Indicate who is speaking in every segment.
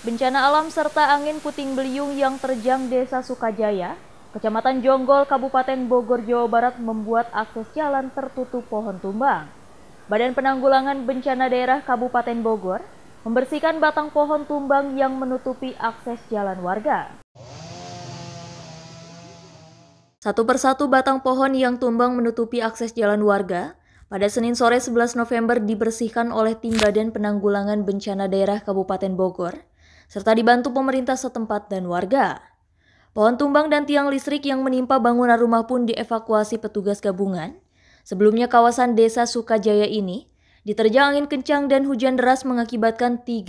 Speaker 1: Bencana alam serta angin puting beliung yang terjang Desa Sukajaya, Kecamatan Jonggol, Kabupaten Bogor, Jawa Barat membuat akses jalan tertutup pohon tumbang. Badan Penanggulangan Bencana Daerah Kabupaten Bogor membersihkan batang pohon tumbang yang menutupi akses jalan warga. Satu persatu batang pohon yang tumbang menutupi akses jalan warga pada Senin sore 11 November dibersihkan oleh Tim Badan Penanggulangan Bencana Daerah Kabupaten Bogor serta dibantu pemerintah setempat dan warga. Pohon tumbang dan tiang listrik yang menimpa bangunan rumah pun dievakuasi petugas gabungan. Sebelumnya kawasan desa Sukajaya ini diterjang angin kencang dan hujan deras mengakibatkan 37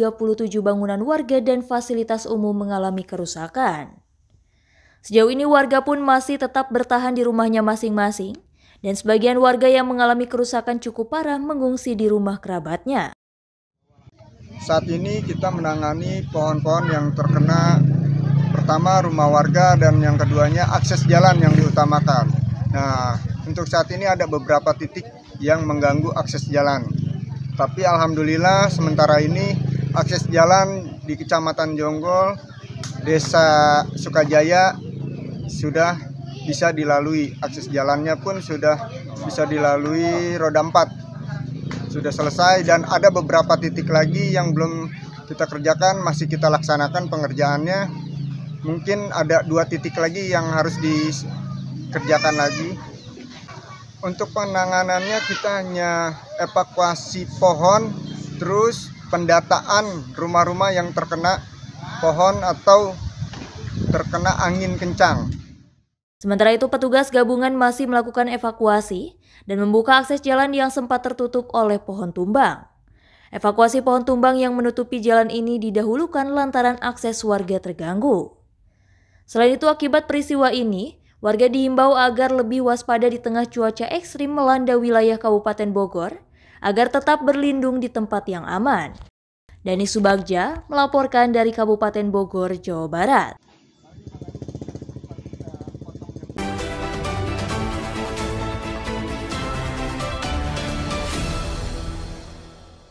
Speaker 1: bangunan warga dan fasilitas umum mengalami kerusakan. Sejauh ini warga pun masih tetap bertahan di rumahnya masing-masing dan sebagian warga yang mengalami kerusakan cukup parah mengungsi di rumah kerabatnya
Speaker 2: saat ini kita menangani pohon-pohon yang terkena pertama rumah warga dan yang keduanya akses jalan yang diutamakan. Nah, untuk saat ini ada beberapa titik yang mengganggu akses jalan. Tapi alhamdulillah sementara ini akses jalan di Kecamatan Jonggol, Desa Sukajaya sudah bisa dilalui. Akses jalannya pun sudah bisa dilalui roda empat sudah selesai dan ada beberapa titik lagi yang belum kita kerjakan masih kita laksanakan pengerjaannya mungkin ada dua titik lagi yang harus dikerjakan lagi untuk penanganannya kita hanya evakuasi pohon terus pendataan rumah-rumah yang terkena pohon atau terkena angin kencang
Speaker 1: Sementara itu petugas gabungan masih melakukan evakuasi dan membuka akses jalan yang sempat tertutup oleh pohon tumbang. Evakuasi pohon tumbang yang menutupi jalan ini didahulukan lantaran akses warga terganggu. Selain itu akibat peristiwa ini, warga diimbau agar lebih waspada di tengah cuaca ekstrim melanda wilayah Kabupaten Bogor agar tetap berlindung di tempat yang aman. Dani Subagja melaporkan dari Kabupaten Bogor, Jawa Barat.